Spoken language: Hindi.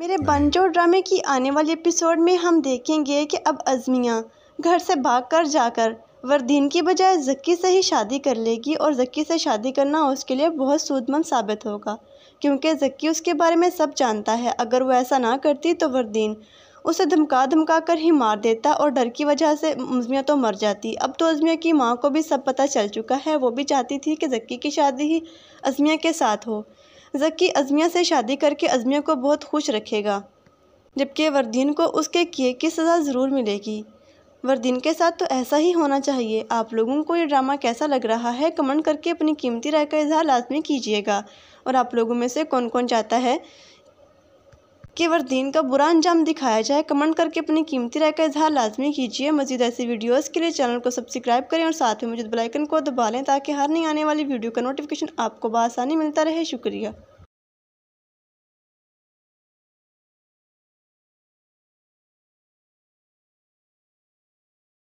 मेरे हाँ बनजो ड्रामे की आने वाली एपिसोड में हम देखेंगे कि अब अजमिया घर से भागकर जाकर वर्दीन की बजाय जक्की से ही शादी कर लेगी और जक्की से शादी करना उसके लिए बहुत सूदमंद साबित होगा क्योंकि जक्की उसके बारे में सब जानता है अगर वो ऐसा ना करती तो वर्दीन उसे धमका धमका कर ही मार देता और डर की वजह से अजमिया तो मर जाती अब तो अजमिया की माँ को भी सब पता चल चुका है वो भी चाहती थी कि जक्की की शादी ही अजमिया के साथ हो जक्की अजमिया से शादी करके अजमिया को बहुत खुश रखेगा जबकि वर्दीन को उसके किए की सज़ा ज़रूर मिलेगी वर्दीन के साथ तो ऐसा ही होना चाहिए आप लोगों को ये ड्रामा कैसा लग रहा है कमेंट करके अपनी कीमती राय का इजहार लाजमी कीजिएगा और आप लोगों में से कौन कौन चाहता है के वर दीन का बुरा अंजाम दिखाया जाए कमेंट करके अपनी कीमती राय का इजहार लाजमी कीजिए मजीद ऐसी वीडियोस के लिए चैनल को सब्सक्राइब करें और साथ में मौजूद बेलाइकन को दबा लें ताकि हर नई आने वाली वीडियो का नोटिफिकेशन आपको बसानी मिलता रहे शुक्रिया